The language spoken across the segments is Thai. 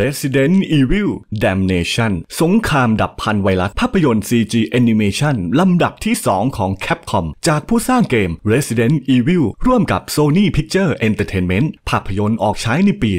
Resident Evil Damnation สงครามดับพันไวรัสภาพยนตร์ CG Animation ลำดับที่ 2 ของ Capcom จากผู้สร้างเกม Resident Evil ร่วมกับ Sony Picture s Entertainment ภาพยนตร์ออกฉายในปี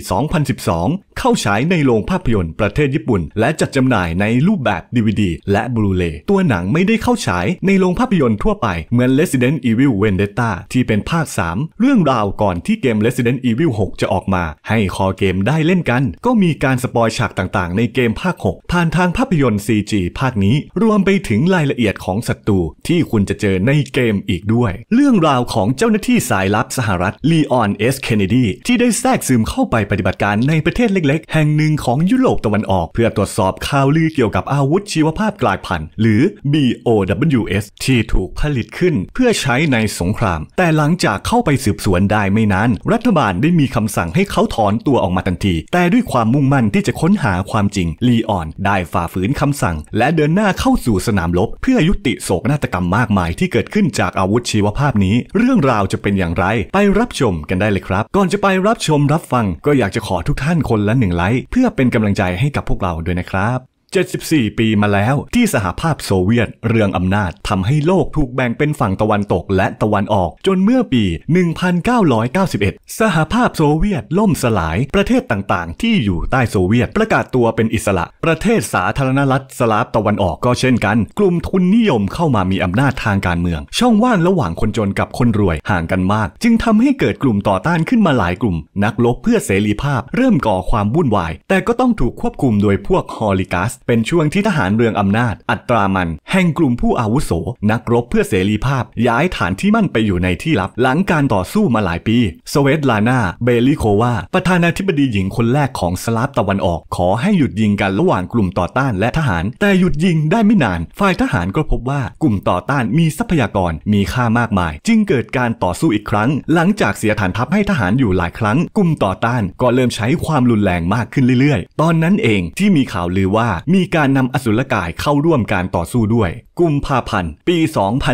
2012 เข้าฉายในโรงภาพยนตร์ประเทศญี่ปุ่น และจัดจำหน่ายในรูปแบบ DVD และบลูเรย์ตัวหนังไม่ได้เข้าฉายในโรงภาพยนตร์ทั่วไป เหมือน Resident Evil Vendetta ที่เป็นภาค 3 เรื่องราวก่อนที่เกม Resident Evil 6 จะออกมา ให้คอเกมได้เล่นกัน ก็มีีการสปอยฉากต่างๆ ในเกมภาค 6 ผ่านทางภาพยนตร์ CG ภาคนี้ รวมไปถึงรายละเอียดของศัตรูที่คุณจะเจอในเกมอีกด้วย เรื่องราวของเจ้าหน้าที่สายลับสหรัฐลีออนเอสเคนเนดี ที่ได้แทรกซึมเข้าไปปฏิบัติการในประเทศเล็กๆ แห่งหนึ่งของยุโรปตะวันออกเพื่อตรวจสอบข่าวลือเกี่ยวกับอาวุธชีวภาพกลายพันธุ์หรือ BOWS ที่ถูกผลิตขึ้น เพื่อใช้ในสงคราม แต่หลังจากเข้าไปสืบสวนได้ไม่นานรัฐบาลได้มีคำสั่งให้เขาถอนตัวออกมาทันที แต่ด้วยความมุ่งมุ่งมั่นที่จะค้นหาความจริง ลีออน ได้ฝ่าฝืนคำสั่ง และเดินหน้าเข้าสู่สนามรบ เพื่อยุติโศกนาฏกรรมมากมายที่เกิดขึ้นจากอาวุธชีวภาพนี้ เรื่องราวจะเป็นอย่างไร ไปรับชมกันได้เลยครับ ก่อนจะไปรับชมรับฟังก็อยากจะขอทุกท่านคนละหนึ่งไลค์ เพื่อเป็นกำลังใจให้กับพวกเราด้วยนะครับ74 ปีมาแล้วที่สหภาพโซเวียต เรื่องอำนาจทำให้โลก ถูกแบ่งเป็นฝั่งตะวันตกและตะวันออก จนเมื่อปี 1991 สหภาพโซเวียตล่มสลายประเทศต่างๆ ที่อยู่ใต้โซเวียตประกาศตัวเป็นอิสระ ประเทศสาธารณรัฐ สลาฟตะวันออกก็เช่นกัน กลุ่มทุนนิยมเข้ามามีอำนาจทางการเมือง ช่องว่างระหว่างคนจนกับคนรวยห่างกันมาก จึงทำให้เกิดกลุ่มต่อต้านขึ้นมาหลายกลุ่ม นักลบเพื่อเสรีภาพเริ่มก่อความวุ่นวายแต่ก็ต้องถูกควบคุมโดยพวกฮอลิกัสเป็นช่วงที่ทหารเรืองอำนาจ อัตรามัน แห่งกลุ่มผู้อาวุโส นักรบเพื่อเสรีภาพ ย้ายฐานที่มั่นไปอยู่ในที่ลับ หลังการต่อสู้มาหลายปี สเวตลานาเบลิโควาประธานาธิบดีหญิงคนแรกของสลาฟตะวันออก ขอให้หยุดยิงกันระหว่างกลุ่มต่อต้านและทหาร แต่หยุดยิงได้ไม่นาน ฝ่ายทหารก็พบว่า กลุ่มต่อต้านมีทรัพยากรมีค่ามากมาย จึงเกิดการต่อสู้อีกครั้ง หลังจากเสียฐานทัพให้ทหารอยู่หลายครั้ง กลุ่มต่อต้านก็เริ่มใช้ความรุนแรงมากขึ้นเรื่อย ๆ ตอนนั้นเองที่มีข่าวลือว่ามีมีการนำอสุรกายเข้าร่วมการต่อสู้ด้วย กุมภาพันธ์ปี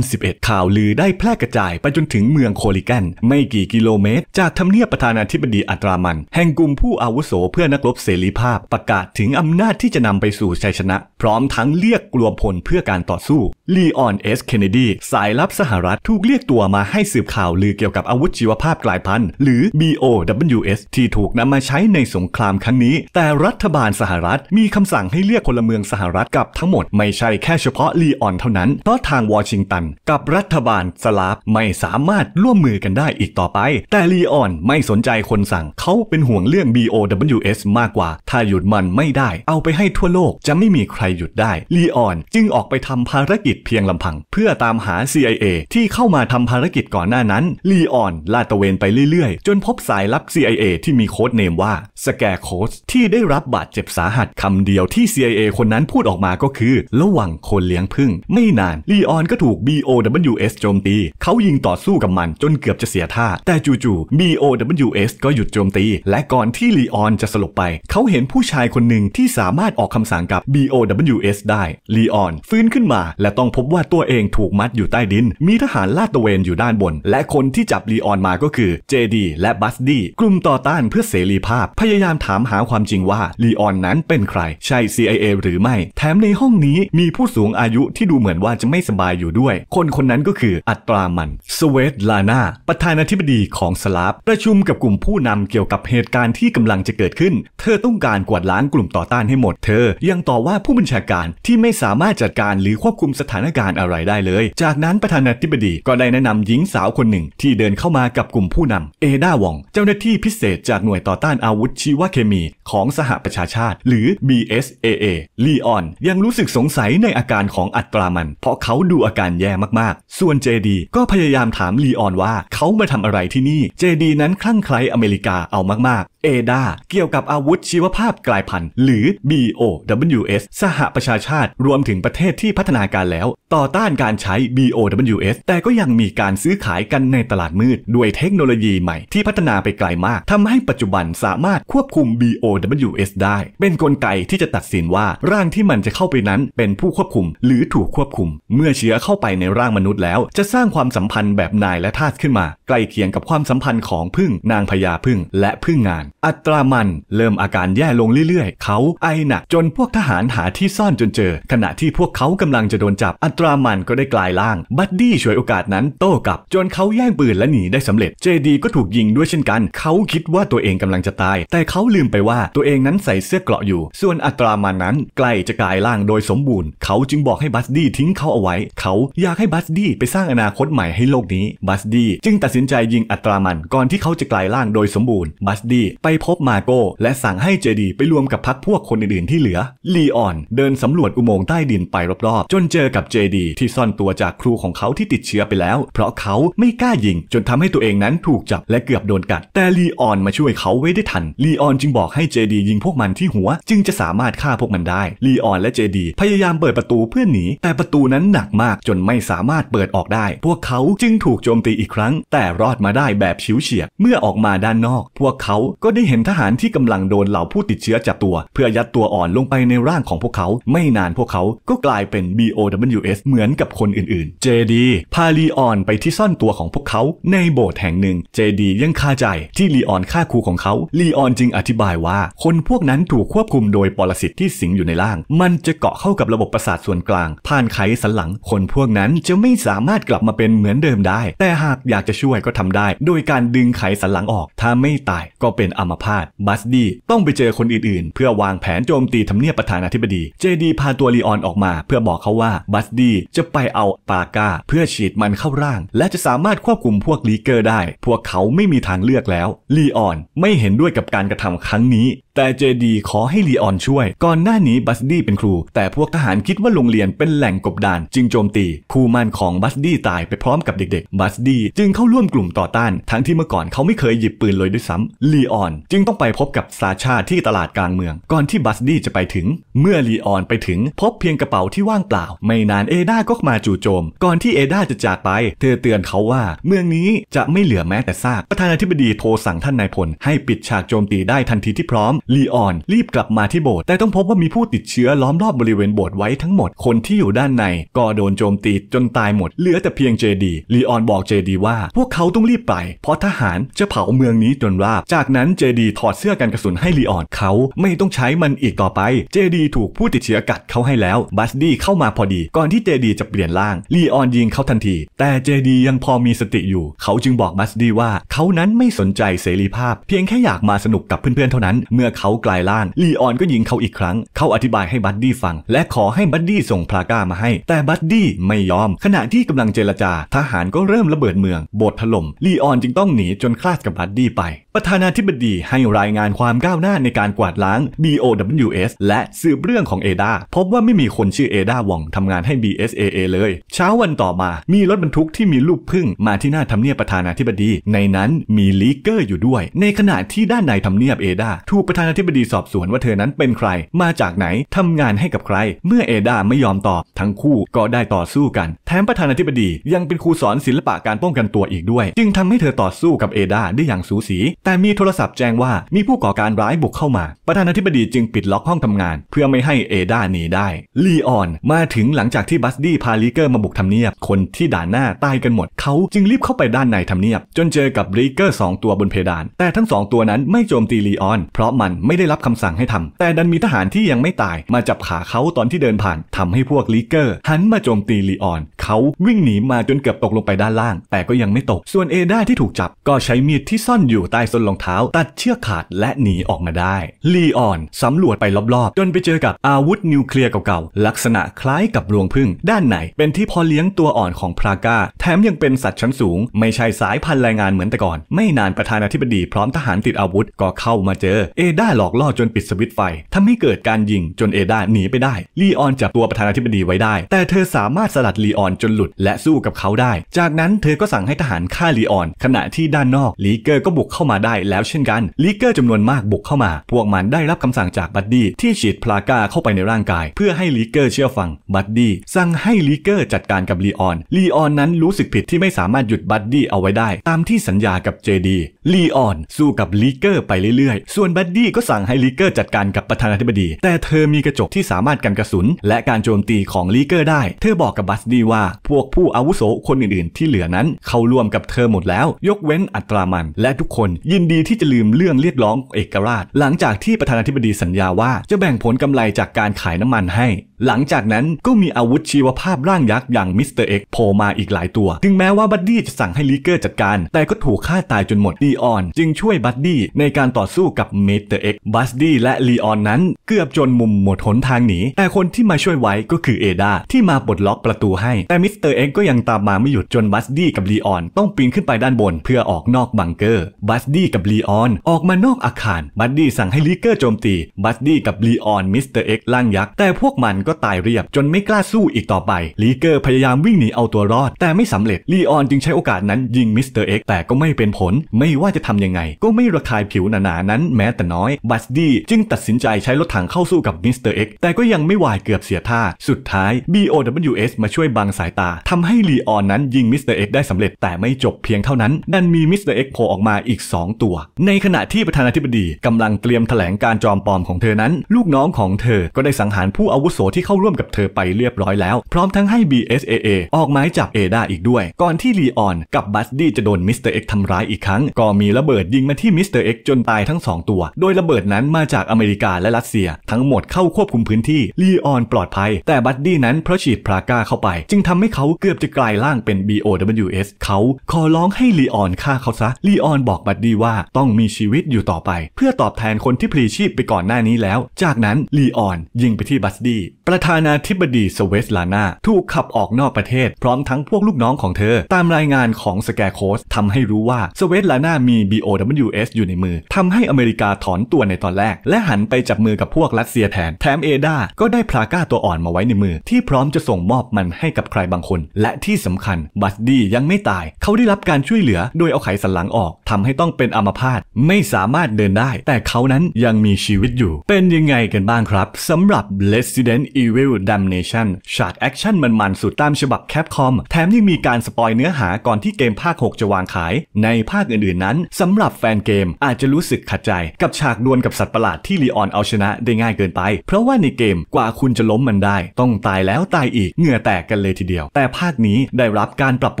2011 ข่าวลือได้แพร่กระจายไปจนถึงเมืองโคลิแกนไม่กี่กิโลเมตรจากทำเนียบประธานาธิบดีอัตรามัน แห่งกลุ่มผู้อาวุโสเพื่อนักรบเสรีภาพ ประกาศถึงอำนาจที่จะนำไปสู่ชัยชนะ พร้อมทั้งเรียกกล่มพลเพื่อการต่อสู้ลีออนเอสเคนเนดีสายลับสหรัฐถูกเรียกตัวมาให้สืบข่าวลือเกี่ยวกับอาวุธชีวภาพกลายพันธุ์หรือ BOWS ที่ถูกนำมาใช้ในสงครามครั้งนี้ แต่รัฐบาลสหรัฐ มีคำสั่งให้เรียกคนลเมืองสหรัฐกับทั้งหมดไม่ใช่แค่เฉพาะลีออนเท่านั้นเพราะทางวอชิงตันกับรัฐบาลสลาฟไม่สามารถร่วมมือกันได้อีกต่อไป แต่ลีออนไม่สนใจคนสั่ง เขาเป็นห่วงเรื่อง BOWS มากกว่า ถ้าหยุดมันไม่ได้ เอาไปให้ทั่วโลก จะไม่มีใครหยุดได้ลีออนจึงออกไปทำภารกิจเพียงลำพังเพื่อตามหา CIA ที่เข้ามาทำภารกิจก่อนหน้านั้นลีออนลาดตะเวนไปเรื่อยๆ จนพบสายลับ CIA ที่มีโค้ดเนมว่าสแกร์โคสที่ได้รับบาดเจ็บสาหัสคำเดียวที่ CIA a คนนั้นพูดออกมาก็คือระหว่างคนเลี้ยงพึ่งไม่นานลีออนก็ถูก BOWS โจมตี เขายิงต่อสู้กับมันจนเกือบจะเสียท่า แต่จู่ๆ BOWS ก็หยุดโจมตี และก่อนที่ลีออนจะสลบไป เขาเห็นผู้ชายคนหนึ่งที่สามารถออกคำสั่งกับ BOWS ได้ลีออน ฟื้นขึ้นมา และต้องพบว่าตัวเองถูกมัดอยู่ใต้ดิน มีทหารลาดตระเวนอยู่ด้านบน และคนที่จับลีออนมาก็คือเจดีและบัสดี้กลุ่มต่อต้านเพื่อเสรีภาพ พยายามถามหาความจริงว่าลีออนนั้นเป็นใคร ใช่ CIA เอหรือไม่แถมในห้องนี้มีผู้สูงอายุที่ดูเหมือนว่าจะไม่สบายอยู่ด้วย คนคนนั้นก็คืออัตรามัน สเวตลาน่าประธานาธิบดีของสลาฟประชุมกับกลุ่มผู้นำเกี่ยวกับเหตุการณ์ที่กำลังจะเกิดขึ้น เธอต้องการกวาดล้างกลุ่มต่อต้านให้หมดเธอยังต่อว่าผู้บัญชาการที่ไม่สามารถจัดการหรือควบคุมสถานการณ์อะไรได้เลย จากนั้นประธานาธิบดี ก็ได้แนะนำหญิงสาวคนหนึ่ง ที่เดินเข้ามากับกลุ่มผู้นำเอดาวองเจ้าหน้าที่พิเศษจากหน่วยต่อต้านอาวุธชีวเคมี ของสหประชาชาติ หรือ BSAA ลีออนยังรู้สึกสงสัยในอาการของอัตรามัน เพราะเขาดูอาการแย่มากๆ ส่วนเจดีก็พยายามถามลีออนว่าเขามาทำอะไรที่นี่ เจดีนั้นคลั่งไคล้อเมริกาเอามากเอดา เกี่ยวกับอาวุธชีวภาพกลายพันธุ์ หรือ BOWS สหประชาชาติ รวมถึงประเทศที่พัฒนาการแล้ว ต่อต้านการใช้ BOWS แต่ก็ยังมีการซื้อขายกันในตลาดมืดด้วยเทคโนโลยีใหม่ที่พัฒนาไปไกลมากทำให้ปัจจุบันสามารถควบคุม BOWS ได้ เป็นนกลไกที่จะตัดสินว่า ร่างที่มันจะเข้าไปนั้นเป็นผู้ควบคุม หรือถูกควบคุม เมื่อเชื้อเข้าไปในร่างมนุษย์ แล้ว จะสร้างความสัมพันธ์แบบนายและทาสขึ้นมา ใกล้เคียงกับความสัมพันธ์ของพึ่งนางพญาพึ่งและพึ่งงานอัตรามันเริ่มอาการแย่ลงเรื่อยๆ เขา ไอหนัก จนพวกทหารหาที่ซ่อนจนเจอ ขณะที่พวกเขากำลังจะโดนจับ อัตรามันก็ได้กลายร่าง บัดดี้ฉวยโอกาสนั้นโต้กลับ จนเขาแย่งปืนและหนี ได้สำเร็จ เจดีก็ถูกยิงด้วยเช่นกัน เขาคิดว่าตัวเองกำลังจะตาย แต่เขาลืมไปว่าตัวเองนั้นใส่เสื้อเกราะอยู่ ส่วนอัตรามันนั้นใกล้จะกลายร่างโดยสมบูรณ์เขาจึงบอกให้บัสดี้ทิ้งเขาเอาไว้ เขาอยากให้บัสดี้ไปสร้างอนาคตใหม่ให้โลกนี้ บัสดี้จึงตัดสินใจยิงอัตรามันก่อนที่เขาจะกลายร่างโดยสมบูรณ์ บัสดี้ไปพบมาโก และสั่งให้เจดีไปรวมกับพักพวกคนอื่นๆที่เหลือ ลีออนเดินสำรวจอุโมงค์ใต้ดินไปรอบๆ จนเจอกับเจดีที่ซ่อนตัวจากครูของเขาที่ติดเชื้อไปแล้ว เพราะเขาไม่กล้ายิง จนทำให้ตัวเองนั้นถูกจับและเกือบโดนกัด แต่ลีออนมาช่วยเขาไว้ได้ทันลีออนจึงบอกให้เจดียิงพวกมันที่หัว จึงจะสามารถฆ่าพวกมันได้ลีออนและเจดี พยายามเปิดประตูเพื่อหนีแต่ประตูนั้นหนักมากจนไม่สามารถเปิดออกได้ พวกเขาจึงถูกโจมตีอีกครั้ง แต่รอดมาได้แบบชิวเฉียดเมื่อออกมาด้านนอก พวกเขาก็ได้เห็นทหารที่กำลังโดนเหล่าผู้ติดเชื้อจับตัว เพื่อยัดตัวอ่อนลงไปในร่างของพวกเขา ไม่นานพวกเขาก็กลายเป็น BOWS เหมือนกับคนอื่น ๆ JD พาลีออนไปที่ซ่อนตัวของพวกเขา ในโบสถ์แห่งหนึ่ง JD ยังคาใจที่ลีออนฆ่าครูของเขาลีออนจึงอธิบายว่า คนพวกนั้นถูกควบคุมโดยปรสิตที่สิงอยู่ในร่าง มันจะเกาะเข้ากับระบบประสาทส่วนกลาง ผ่านไขสันหลัง คนพวกนั้นจะไม่สามารถกลับมาเป็นเหมือนเดิมได้ แต่หากอยากจะช่วยก็ทำได้ โดยการดึงไขสันหลังออก ถ้าไม่ตายก็เป็นอัมพาตบัสดี้ต้องไปเจอคนอื่นๆเพื่อวางแผนโจมตีทำเนียบประธานาธิบดี เจดีพาตัวลีออนออกมาเพื่อบอกเขาว่า บัสดี้จะไปเอาปาก้าเพื่อฉีดมันเข้าร่าง และจะสามารถควบคุมพวกลีเกอร์ได้ พวกเขาไม่มีทางเลือกแล้ว ลีออนไม่เห็นด้วยกับการกระทำครั้งนี้แต่เจดีขอให้ลีออนช่วย ก่อนหน้านี้บัสดี้เป็นครู แต่พวกทหารคิดว่าโรงเรียนเป็นแหล่งกบดานจึงโจมตีคู่มันของบัสดี้ตายไปพร้อมกับเด็กๆ บัสดี้จึงเข้าร่วมกลุ่มต่อต้าน ทั้งที่เมื่อก่อนเขาไม่เคยหยิบปืนเลยด้วยซ้ำลีออนจึงต้องไปพบกับซาชาที่ตลาดกลางเมือง ก่อนที่บัสดี้จะไปถึง เมื่อลีออนไปถึง พบเพียงกระเป๋าที่ว่างเปล่า ไม่นานเอดาก็มาจู่โจม ก่อนที่เอดาจะจากไปเธอเตือนเขาว่า เมืองนี้จะไม่เหลือแม้แต่ซากประธานาธิบดีโทรสั่งท่านนายพลให้ปิดฉากโจมตีได้ทันทีที่พร้อมลีออนรีบกลับมาที่โบสถ์แต่ต้องพบว่ามีผู้ติดเชื้อล้อมรอบบริเวณโบสถ์ไว้ทั้งหมดคนที่อยู่ด้านในก็โดนโจมตีจนตายหมดเหลือแต่เพียงเจดีลีออนบอกเจดีว่า พวกเขาต้องรีบไป เพราะทหารจะเผาเมืองนี้จนราบจากนั้นเจดีถอดเสื้อกันกระสุนให้ลีออนเขาไม่ต้องใช้มันอีกต่อไปเจดีถูกผู้ติดเชื้อกัดเขาให้แล้วบัสดี้เข้ามาพอดีก่อนที่เจดีจะเปลี่ยนร่างลีออนยิงเขาทันที แต่เจดียังพอมีสติอยู่ เขาจึงบอกบัสดี้ว่าเขานั้นไม่สนใจเสรีภาพ เพียงแค่อยากมาสนุกกับเพื่อนๆ เท่านั้นเมื่อเขากลายล่าน ลีออนก็ยิงเขาอีกครั้ง เขาอธิบายให้บัดดี้ฟัง และขอให้บัดดี้ส่งพลาก้ามาให้ แต่บัดดี้ไม่ยอม ขณะที่กำลังเจรจา ทหารก็เริ่มระเบิดเมืองโบทถล่ม ลีออนจึงต้องหนีจนคลาดกับบัดดี้ไป ประธานาธิบดีให้รายงานความก้าวหน้าในการกวาดล้าง BOWS และสืบเรื่องของเอดา พบว่าไม่มีคนชื่อเอดาวองทำงานให้ BSAA เลยเช้าวันต่อมา มีรถบรรทุกที่มีลูกพึ่ง มาที่หน้าทำเนียบประธานาธิบดี ในนั้นมีลีเกอร์ อยู่ด้วย ในขณะที่ด้านในทำเนียบเอดาถูกประธานาธิบดีสอบสวนว่าเธอนั้นเป็นใคร มาจากไหนทำงานให้กับใคร เมื่อเอดาไม่ยอมตอบ ทั้งคู่ก็ได้ต่อสู้กัน แถมประธานาธิบดียังเป็นครูสอนศิลปะการป้องกันตัวอีกด้วย จึงทำให้เธอต่อสู้กับเอดาได้อย่างสูสี แต่มีโทรศัพท์แจ้งว่ามีผู้ก่อการร้ายบุกเข้ามา ประธานาธิบดีจึงปิดล็อกห้องทำงานเพื่อไม่ให้เอดาหนีได้ ลีออนมาถึงหลังจากที่บัสดี้พาลีเกอร์มาบุกทำเนียบ คนที่ด่านหน้าตายกันหมด เขาจึงรีบเข้าไปด้านในทำเนียบ จนเจอกับลีเกอร์ 2 ตัวบนเพดาน แต่ทั้ง2ตัวนั้นไม่โจมตีลีออนเพราะมันไม่ได้รับคำสั่งให้ทำ แต่ดันมีทหารที่ยังไม่ตายมาจับขาเขาตอนที่เดินผ่าน ทำให้พวกลีเกอร์หันมาโจมตีลีออนเขาวิ่งหนีมาจนเกือบตกลงไปด้านล่าง แต่ก็ยังไม่ตก ส่วนเอด้าที่ถูกจับก็ใช้มีดที่ซ่อนอยู่ใต้ส้นรองเท้าตัดเชือกขาดและหนีออกมาได้ลีออนสำรวจไปรอบๆ จนไปเจอกับอาวุธนิวเคลียร์เก่าๆ ลักษณะคล้ายกับรวงพึ่งด้านไหนเป็นที่พอเลี้ยงตัวอ่อนของพรากาแถมยังเป็นสัตว์ชั้นสูง ไม่ใช่สายพันธุ์แรงงานเหมือนแต่ก่อน ไม่นานประธานาธิบดี พร้อมทหารติดอาวุธก็เข้ามาเจอเอด้าด้าหลอกล่อจนปิดสวิตไฟทำให้เกิดการยิงจนเอดาหนีไปได้ลีออนจับตัวประธานาธิบดีไว้ได้ แต่เธอสามารถสลัดลีออนจนหลุดและสู้กับเขาได้ จากนั้นเธอก็สั่งให้ทหารฆ่าลีออน ขณะที่ด้านนอกลีเกอร์ก็บุกเข้ามาได้ แล้วเช่นกันลีเกอร์จำนวนมากบุกเข้ามา พวกมันได้รับคำสั่งจากบัดดี้ที่ฉีดพลาก้าเข้าไปในร่างกาย เพื่อให้ลีเกอร์เชื่อฟังบัดดี้สั่งให้ลีเกอร์จัดการกับลีออนลีออนนั้นรู้สึกผิดที่ไม่สามารถหยุดบัดดี้เอาไว้ได้ ตามที่สัญญากับเจดีลีออน สู้กับลีเกอร์ไปเรื่อยๆ ส่วนบัดดีี่ก็สั่งให้ลีเกอร์จัดการกับประธานาธิบดี แต่เธอมีกระจกที่สามารถกันกระสุน และการโจมตีของลีเกอร์ได้ เธอบอกกับบัสดี้ว่า พวกผู้อาวุโสคนอื่นๆ ที่เหลือนั้นเข้าร่วมกับเธอหมดแล้ว ยกเว้นอัตรามัน และทุกคนยินดีที่จะลืมเรื่องเรียกร้องเอกราช หลังจากที่ประธานาธิบดีสัญญาว่า จะแบ่งผลกำไรจากการขายน้ำมันให้ หลังจากนั้นก็มีอาวุธชีวภาพร่างยักษ์อย่างมิสเตอร์เอ็กโผล่มาอีกหลายตัวถึงแม้ว่าบัดดี้จะสั่งให้ลีเกอร์จัดการ แต่ก็ถูกฆ่าตายจนหมดดีออน จึงช่วยบัดดี้ในการต่อสู้กับเมเตอร์เอ็กบัสดี้และลีออนนั้นเกือบจนมุมหมดหนทางหนีแต่คนที่มาช่วยไว้ก็คือเอดาที่มาปลดล็อกประตูให้ แต่มิสเตอร์เอ็กก็ยังตามมาไม่หยุดจนบัสดี้กับลีออนต้องปีนขึ้นไปด้านบน เพื่อออกนอกบังเกอร์บัสดี้กับลีออนออกมานอกอาคารบัสดี้สั่งให้ลีเกอร์โจมตีบัสดี้กับลีออนมิสเตอร์เอ็กล่างยักษ์ แต่พวกมันก็ตายเรียบจนไม่กล้าสู้อีกต่อไปลีเกอร์พยายามวิ่งหนีเอาตัวรอดแต่ไม่สำเร็จลีออนจึงใช้โอกาสนั้นยิงมิสเตอร์เอ็กแต่ก็ไม่เป็นผล ไม่ว่าจะทํำยังไง ก็ไม่ระคายผิวหนาๆนั้นแม้แต่น้อยอยบัสดี้จึงตัดสินใจใช้รถถังเข้าสู้กับมิสเตอร์เอ็กแต่ก็ยังไม่วายเกือบเสียท่า สุดท้าย BOWS มาช่วยบังสายตา ทำให้ลีออนนั้นยิงมิสเตอร์เอ็กได้สำเร็จแต่ไม่จบเพียงเท่านั้นดันมีมิสเตอร์เอ็กโผล่ออกมาอีก 2 ตัว ในขณะที่ประธานาธิบดี กำลังเตรียมแถลงการจอมปลอมของเธอนั้น ลูกน้องของเธอ ก็ได้สังหารผู้อาวุโสที่เข้าร่วมกับเธอไปเรียบร้อยแล้ว พร้อมทั้งให้ BSAA ออกหมายจับเอดาอีกด้วย ก่อนที่ลีออนกับบัสดี้จะโดนมิสเตอร์เอ็กทำร้ายอีกครั้งก็มีระเบิดยิงมาที่มิสเตอร์เอ็กจนตายทั้ง2ตัวโดยระเบิดนั้นมาจากอเมริกาและรัสเซีย ทั้งหมดเข้าควบคุมพื้นที่ลีออนปลอดภัย แต่บัดดี้นั้นเพราะฉีดพรากาเข้าไป จึงทำให้เขาเกือบจะกลายร่างเป็น BOWS เขาขอร้องให้ลีออนฆ่าเขาซะลีออนบอกบัดดี้ว่าต้องมีชีวิตอยู่ต่อไป เพื่อตอบแทนคนที่พลีชีพไปก่อนหน้านี้แล้ว จากนั้นลีออนยิงไปที่บัดดี้ประธานาธิบดีสเวสลานาถูกขับออกนอกประเทศพร้อมทั้งพวกลูกน้องของเธอ ตามรายงานของสแกโคสทำให้รู้ว่าสเวสลานามี BOWS อยู่ในมือทำให้อเมริกาถอนตัวในตอนแรก และหันไปจับมือกับพวกรัสเซียแทนแถมเอดา ก็ได้พลาก้าตัวอ่อนมาไว้ในมือ ที่พร้อมจะส่งมอบมันให้กับใครบางคน และที่สำคัญ บัสดี้ยังไม่ตาย เขาได้รับการช่วยเหลือ โดยเอาไขสันหลังออกทำให้ต้องเป็นอัมพาตไม่สามารถเดินได้ แต่เขานั้นยังมีชีวิตอยู่ เป็นยังไงกันบ้างครับสำหรับ Resident Evil Damnation ฉากแอคชั่นมันๆสุดตามฉบับแคปคอมแถมยังมีการสปอยเนื้อหาก่อนที่เกมภาค6 จะวางขาย ในภาคอื่นๆนั้นสำหรับแฟนเกมอาจจะรู้สึกขัดใจกับฉากากดวลกับสัตว์ประหลาดที่ลีออนเอาชนะได้ง่ายเกินไป เพราะว่าในเกมกว่าคุณจะล้มมันได้ ต้องตายแล้วตายอีกเหงื่อแตกกันเลยทีเดียว แต่ภาคนี้ได้รับการปรับป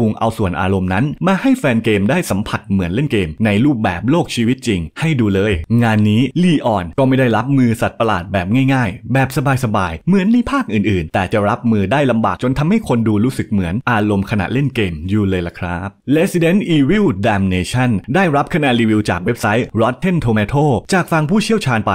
รุงเอาส่วนอารมณ์นั้น มาให้แฟนเกมได้สัมผัสเหมือนเล่นเกมในรูปแบบโลกชีวิตจริงให้ดูเลย งานนี้ลีออนก็ไม่ได้รับมือสัตว์ประหลาดแบบง่าย ๆ แบบสบายๆเหมือนในภาคอื่น ๆแต่จะรับมือได้ลำบากจนทำให้คนดูรู้สึกเหมือนอารมณ์ขณะเล่นเกมอยู่เลยล่ะครับ Resident Evil Damnation ได้รับคะแนนรีวิวจากเว็บไซต์ Rotten Tomato จากจากฝั่งผู้เชี่ยวชาญไป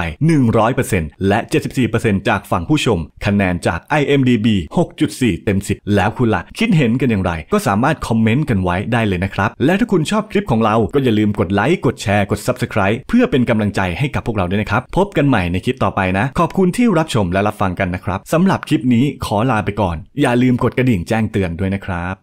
100%และ 74%จากฝั่งผู้ชม คะแนนจาก IMDB 6.4เต็ม10 แล้วคุณละ่ะ คิดเห็นกันอย่างไร ก็สามารถคอมเมนต์กันไว้ได้เลยนะครับ และถ้าคุณชอบคลิปของเรา ก็อย่าลืมกดไลค์ กดแชร์ กด Subscribe เพื่อเป็นกำลังใจให้กับพวกเราด้วยนะครับ พบกันใหม่ในคลิปต่อไปนะ ขอบคุณที่รับชมและรับฟังกันนะครับสำหรับคลิปนี้ขอลาไปก่อน อย่าลืมกดกระดิ่งแจ้งเตือนด้วยนะครับ